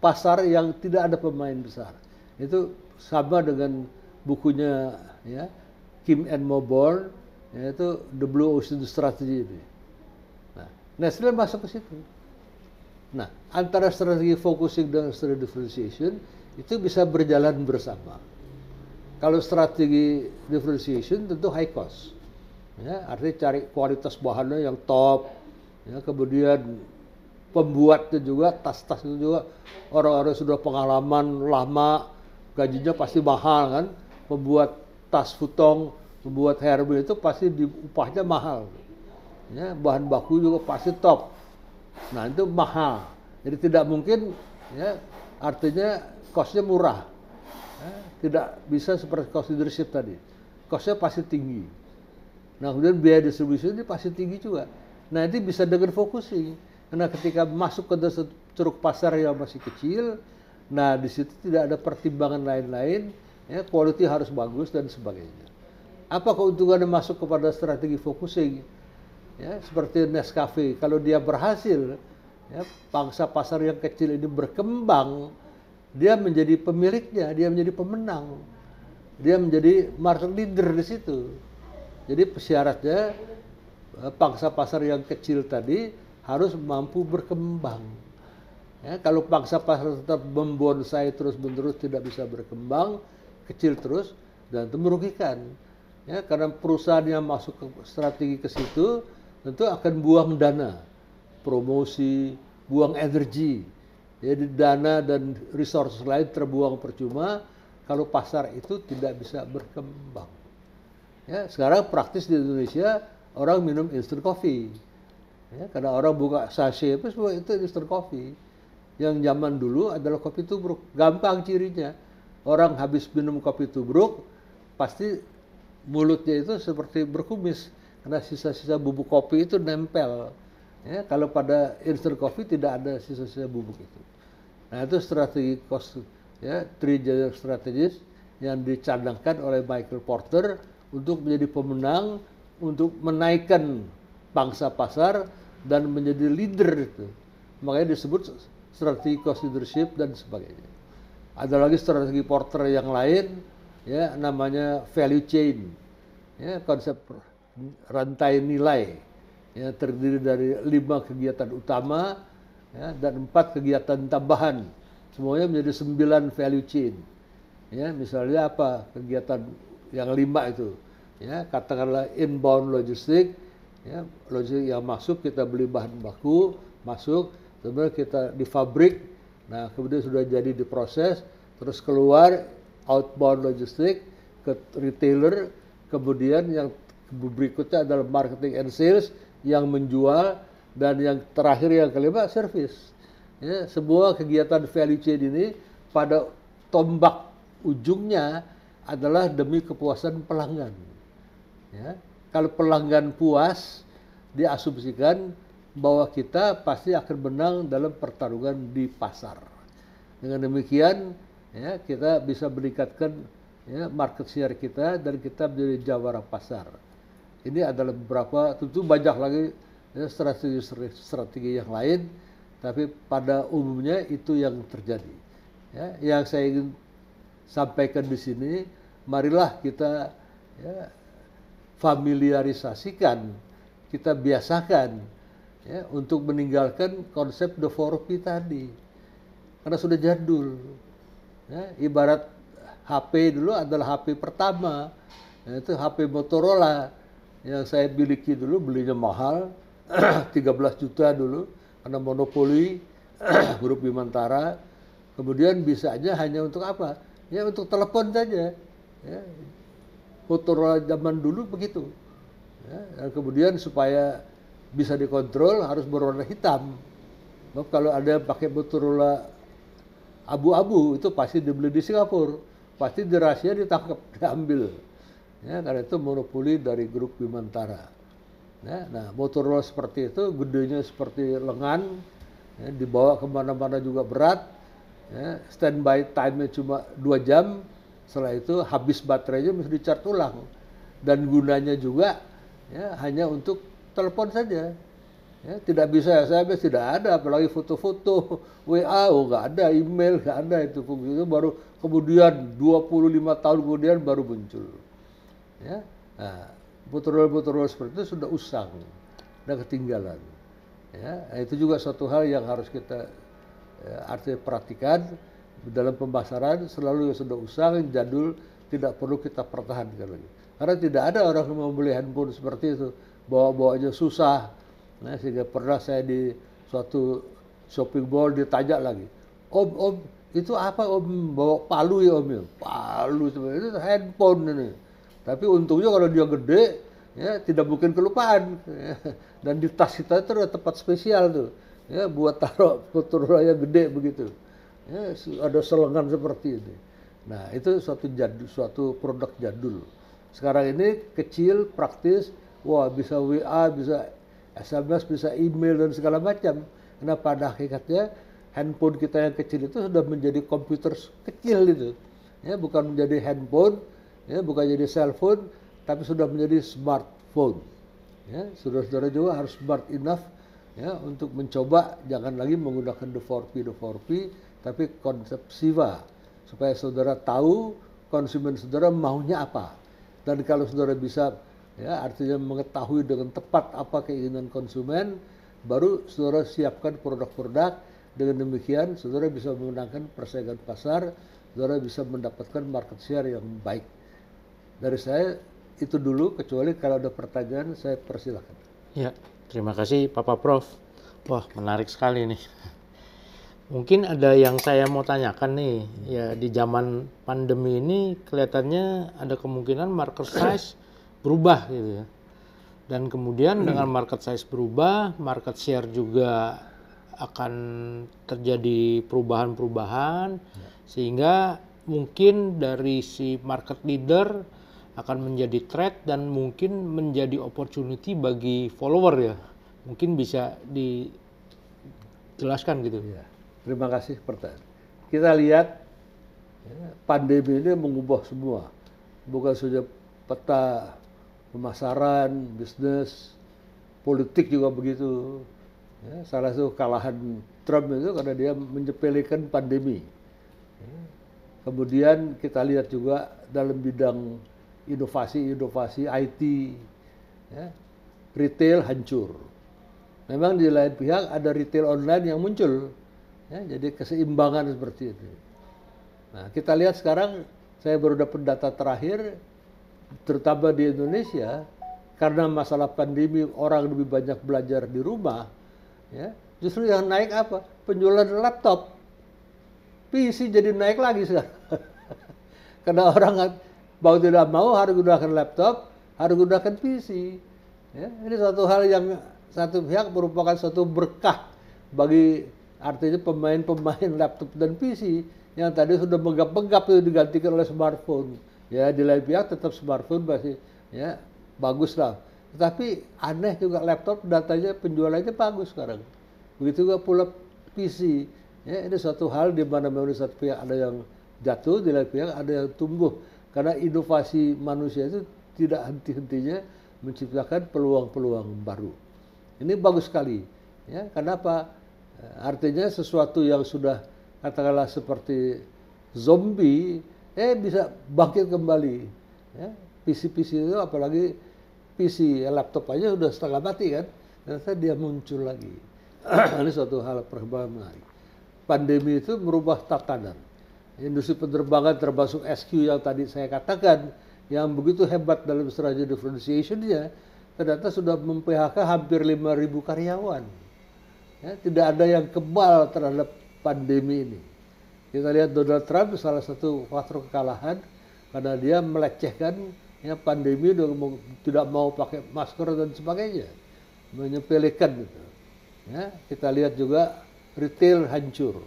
pasar yang tidak ada pemain besar. Itu sama dengan bukunya ya Kim and Moborn yaitu The Blue Ocean Strategy ini. Nah, Nestle masuk ke situ. Nah, antara strategi focusing dan strategi differentiation itu bisa berjalan bersama. Kalau strategi differentiation tentu high cost. Ya, artinya cari kualitas bahannya yang top, ya, kemudian pembuat itu juga, tas-tas itu juga orang-orang sudah pengalaman lama, gajinya pasti mahal kan. Pembuat tas futong, pembuat herbal itu pasti di, upahnya mahal. Ya, bahan baku juga pasti top. Nah itu mahal. Jadi tidak mungkin ya artinya kosnya murah. Ya, tidak bisa seperti cost leadership tadi. kosnya pasti tinggi. Nah kemudian biaya distribusi ini pasti tinggi juga. Nah itu bisa dengan focusing karena ketika masuk ke ceruk pasar yang masih kecil, nah di situ tidak ada pertimbangan lain-lain, ya, quality harus bagus dan sebagainya. Apa keuntungannya masuk kepada strategi focusing? Ya, seperti Nescafe, kalau dia berhasil, ya, pangsa pasar yang kecil ini berkembang, dia menjadi pemiliknya, dia menjadi pemenang, dia menjadi market leader di situ. Jadi persyaratnya, eh, pangsa pasar yang kecil tadi harus mampu berkembang. Ya, kalau paksa pasar tetap membonsai terus-menerus tidak bisa berkembang, kecil terus dan itu merugikan. Ya, karena perusahaan yang masuk ke strategi ke situ tentu akan buang dana, promosi, buang energi. Jadi dana dan resource lain terbuang percuma kalau pasar itu tidak bisa berkembang. Ya, sekarang praktis di Indonesia orang minum instant coffee Ya, karena orang buka sachet itu semua itu instant coffee. Yang zaman dulu adalah kopi tubruk. Gampang cirinya. Orang habis minum kopi tubruk, pasti mulutnya itu seperti berkumis. Karena sisa-sisa bubuk kopi itu nempel. Ya, kalau pada instant kopi tidak ada sisa-sisa bubuk itu. Nah itu strategi cost, ya, three strategis yang dicadangkan oleh Michael Porter untuk menjadi pemenang untuk menaikkan bangsa pasar dan menjadi leader itu. Makanya disebut strategi cost leadership dan sebagainya. Ada lagi strategi Porter yang lain ya namanya value chain. Ya, konsep rantai nilai ya terdiri dari lima kegiatan utama ya, dan empat kegiatan tambahan semuanya menjadi sembilan value chain ya misalnya apa kegiatan yang lima itu ya katakanlah inbound logistik ya logistik yang masuk kita beli bahan baku masuk kemudian kita di fabrik nah kemudian sudah jadi diproses terus keluar outbound logistik ke retailer kemudian yang berikutnya adalah marketing and sales yang menjual dan yang terakhir yang kelima service ya semua kegiatan value chain ini pada tombak ujungnya adalah demi kepuasan pelanggan ya kalau pelanggan puas, diasumsikan bahwa kita pasti akan menang dalam pertarungan di pasar. Dengan demikian, ya, kita bisa meningkatkan ya, market share kita dan kita menjadi jawara pasar. Ini adalah beberapa, tentu banyak lagi strategi-strategi ya, yang lain, tapi pada umumnya itu yang terjadi. Ya, yang saya ingin sampaikan di sini, marilah kita ya, familiarisasikan, kita biasakan ya, untuk meninggalkan konsep the four p tadi. Karena sudah jadul. Ya, ibarat HP dulu adalah HP pertama, ya, itu HP Motorola yang saya miliki dulu, belinya mahal, 13 juta dulu, karena monopoli grup Bimantara. Kemudian bisanya hanya untuk apa? Ya untuk telepon saja. Ya, Motorola zaman dulu begitu. Ya, dan kemudian supaya bisa dikontrol harus berwarna hitam. Sebab kalau ada pakai Motorola abu-abu itu pasti dibeli di Singapura, pasti di Rusia ditangkap, diambil. Ya, karena itu monopoli dari grup Bimantara. Ya, nah, Motorola seperti itu, gedenya seperti lengan, ya, dibawa kemana-mana juga berat, ya, standby time-nya cuma dua jam, setelah itu habis baterainya mesti dicat ulang. Dan gunanya juga ya, hanya untuk telepon saja. Ya, tidak bisa SMS tidak ada, apalagi foto-foto, WA, oh nggak ada, email nggak ada itu fungsi itu baru kemudian 25 tahun kemudian baru muncul. Ya, nah, putrol-putrol seperti itu sudah usang dan ketinggalan. Ya, itu juga satu hal yang harus kita ya, artinya perhatikan dalam pembasaran selalu yang sudah usang yang jadul tidak perlu kita pertahankan lagi. Karena tidak ada orang yang mau beli handphone seperti itu bawa-bawanya susah. Nah, sehingga pernah saya di suatu shopping mall ditanya lagi, om om itu apa om bawa palu ya om ya palu itu handphone ini. Tapi untungnya kalau dia gede ya tidak mungkin kelupaan ya. dan di tas kita itu ada tempat spesial tuh ya buat taruh foto yang gede begitu ya, ada selengan seperti ini. Nah itu suatu jadul, suatu produk jadul. Sekarang ini kecil, praktis, wah bisa WA, bisa SMS, bisa email dan segala macam. Karena pada hakikatnya handphone kita yang kecil itu sudah menjadi komputer kecil itu, ya bukan menjadi handphone, ya bukan jadi cellphone, tapi sudah menjadi smartphone. Ya, saudara-saudara juga harus smart enough ya untuk mencoba jangan lagi menggunakan the 4P the 4P tapi konsep siwa supaya saudara tahu konsumen saudara maunya apa dan kalau saudara bisa ya artinya mengetahui dengan tepat apa keinginan konsumen baru saudara siapkan produk-produk dengan demikian saudara bisa memenangkan persaingan pasar saudara bisa mendapatkan market share yang baik dari saya itu dulu kecuali kalau ada pertanyaan saya persilahkan ya terima kasih Papa Prof wah menarik sekali nih Mungkin ada yang saya mau tanyakan nih, ya di zaman pandemi ini kelihatannya ada kemungkinan market size berubah gitu ya. Dan kemudian hmm. dengan market size berubah, market share juga akan terjadi perubahan-perubahan ya. sehingga mungkin dari si market leader akan menjadi threat dan mungkin menjadi opportunity bagi follower ya. Mungkin bisa dijelaskan gitu. Ya Terima kasih pertanyaan. Kita lihat pandemi ini mengubah semua. Bukan saja peta pemasaran, bisnis, politik juga begitu. Ya, salah satu kalahan Trump itu karena dia menyepelekan pandemi. Kemudian kita lihat juga dalam bidang inovasi-inovasi IT, ya, retail hancur. Memang di lain pihak ada retail online yang muncul, Ya, jadi keseimbangan seperti itu. Nah, kita lihat sekarang saya baru dapat data terakhir terutama di Indonesia karena masalah pandemi orang lebih banyak belajar di rumah ya justru yang naik apa penjualan laptop PC jadi naik lagi sekarang karena orang mau tidak mau harus gunakan laptop harus gunakan PC ya ini satu hal yang satu pihak merupakan suatu berkah bagi Artinya pemain-pemain laptop dan PC yang tadi sudah megap-megap itu digantikan oleh smartphone. Ya di lain pihak tetap smartphone masih ya bagus lah. Tetapi aneh juga laptop datanya penjualannya bagus sekarang. Begitu juga pula PC. Ya, ini suatu hal di mana memang satu pihak ada yang jatuh, di lain pihak ada yang tumbuh. Karena inovasi manusia itu tidak henti-hentinya menciptakan peluang-peluang baru. Ini bagus sekali. Ya, kenapa? Eh, artinya sesuatu yang sudah katakanlah seperti zombie, eh bisa bangkit kembali. Ya, PC-PC itu apalagi PC ya, laptop aja sudah setengah mati kan, ternyata dia muncul lagi. Ini suatu hal perubahan menarik. Pandemi itu merubah tatanan. Industri penerbangan termasuk SQ yang tadi saya katakan, yang begitu hebat dalam strategi differentiation-nya, ternyata sudah mem-PHK hampir 5.000 karyawan Ya, tidak ada yang kebal terhadap pandemi ini. Kita lihat Donald Trump salah satu faktor kekalahan karena dia melecehkan ya pandemi dengan tidak mau pakai masker dan sebagainya, menyepelekan gitu. Ya, kita lihat juga retail hancur.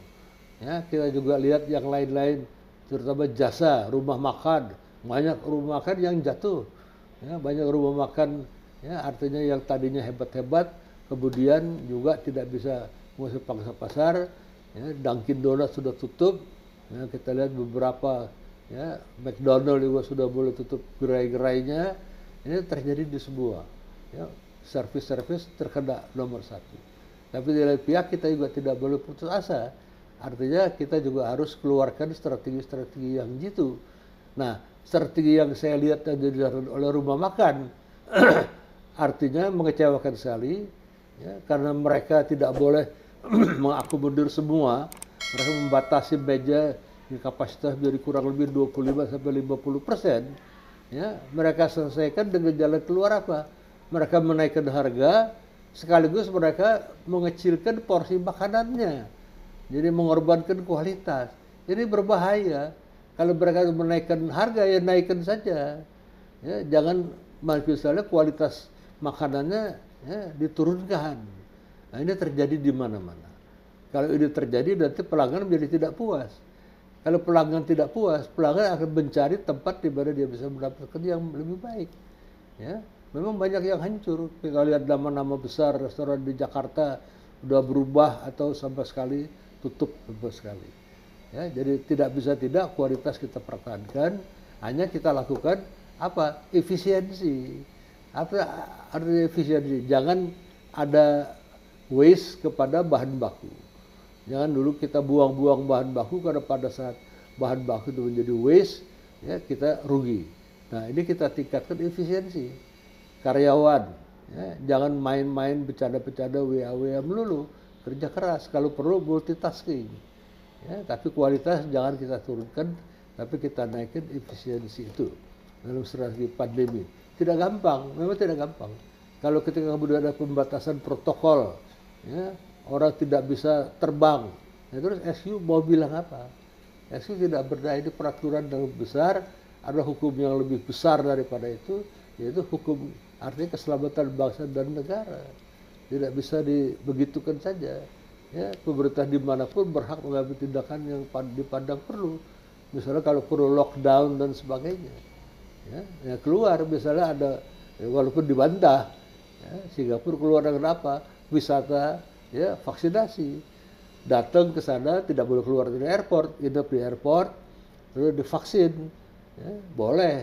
Ya, kita juga lihat yang lain-lain terutama jasa, rumah makan, banyak rumah makan yang jatuh. Ya, banyak rumah makan ya artinya yang tadinya hebat-hebat kemudian juga tidak bisa mengusir pangsa pasar ya, Dunkin Donuts sudah tutup ya, kita lihat beberapa ya, McDonald juga sudah boleh tutup gerai-gerainya ini terjadi di sebuah ya, service-service terkena nomor satu tapi di lain pihak kita juga tidak boleh putus asa artinya kita juga harus keluarkan strategi-strategi yang jitu nah strategi yang saya lihat yang dilakukan oleh rumah makan artinya mengecewakan sekali ya, karena mereka tidak boleh mengakomodir semua mereka membatasi meja di kapasitas dari kurang lebih 25 sampai 50 persen ya mereka selesaikan dengan jalan keluar apa mereka menaikkan harga sekaligus mereka mengecilkan porsi makanannya jadi mengorbankan kualitas ini berbahaya kalau mereka menaikkan harga ya naikkan saja ya jangan misalnya kualitas makanannya ya, diturunkan. Nah, ini terjadi di mana-mana. Kalau ini terjadi, nanti pelanggan menjadi tidak puas. Kalau pelanggan tidak puas, pelanggan akan mencari tempat di mana dia bisa mendapatkan yang lebih baik. Ya, memang banyak yang hancur. Kita lihat nama-nama besar restoran di Jakarta sudah berubah atau sama sekali tutup sama sekali. Ya, jadi tidak bisa tidak kualitas kita pertahankan, hanya kita lakukan apa efisiensi apa artinya efisiensi? Jangan ada waste kepada bahan baku. Jangan dulu kita buang-buang bahan baku karena pada saat bahan baku itu menjadi waste, ya kita rugi. Nah ini kita tingkatkan efisiensi karyawan. Ya, jangan main-main bercanda-bercanda WA-WA melulu. Kerja keras, kalau perlu multitasking. Ya, tapi kualitas jangan kita turunkan, tapi kita naikkan efisiensi itu dalam strategi pandemi tidak gampang, memang tidak gampang. Kalau ketika kemudian ada pembatasan protokol, ya, orang tidak bisa terbang, ya, terus SU mau bilang apa? SU tidak berdaya ini peraturan yang besar, ada hukum yang lebih besar daripada itu, yaitu hukum artinya keselamatan bangsa dan negara. Tidak bisa dibegitukan saja. Ya, pemerintah dimanapun berhak mengambil tindakan yang dipandang perlu. Misalnya kalau perlu lockdown dan sebagainya. Ya, ya keluar misalnya ada ya, walaupun dibantah ya, Singapura keluar dengan apa? Wisata ya vaksinasi. Datang ke sana tidak boleh keluar dari airport, hidup di airport lalu divaksin. Ya, boleh.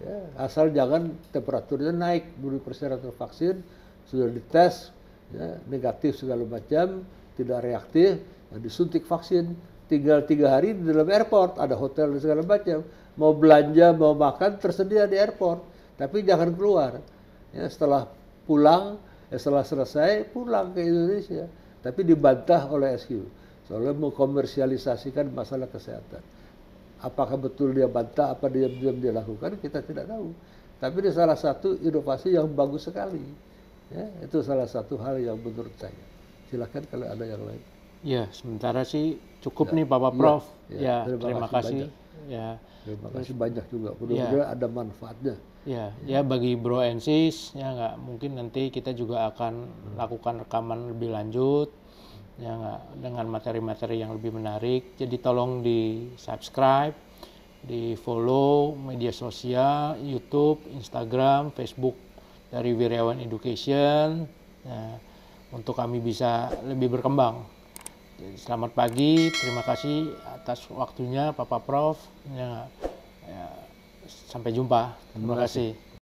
Ya, asal jangan temperaturnya naik menurut persyaratan vaksin sudah dites ya, negatif segala macam tidak reaktif ya, disuntik vaksin tinggal tiga hari di dalam airport, ada hotel dan segala macam. Mau belanja, mau makan tersedia di airport, tapi jangan keluar. Ya, setelah pulang, ya setelah selesai pulang ke Indonesia, tapi dibantah oleh SQ soalnya mengkomersialisasikan masalah kesehatan. Apakah betul dia bantah, apa diam-diam dia lakukan, kita tidak tahu. Tapi ini salah satu inovasi yang bagus sekali. Ya, itu salah satu hal yang menurut saya. Silahkan kalau ada yang lain. Ya, sementara sih cukup ya. nih Bapak ya. Prof. Ya, ya terima, terima kasih. Ya. Terima kasih banyak juga. Ya. Mudah-mudahan ada manfaatnya. Ya, ya, bagi Bro Ensis ya nggak mungkin nanti kita juga akan hmm. lakukan rekaman lebih lanjut ya nggak dengan materi-materi yang lebih menarik. Jadi tolong di subscribe, di follow media sosial, YouTube, Instagram, Facebook dari Wirawan Education. ya, untuk kami bisa lebih berkembang. Selamat pagi, terima kasih atas waktunya Bapak Prof. Ya, ya, sampai jumpa. Terima, terima kasih.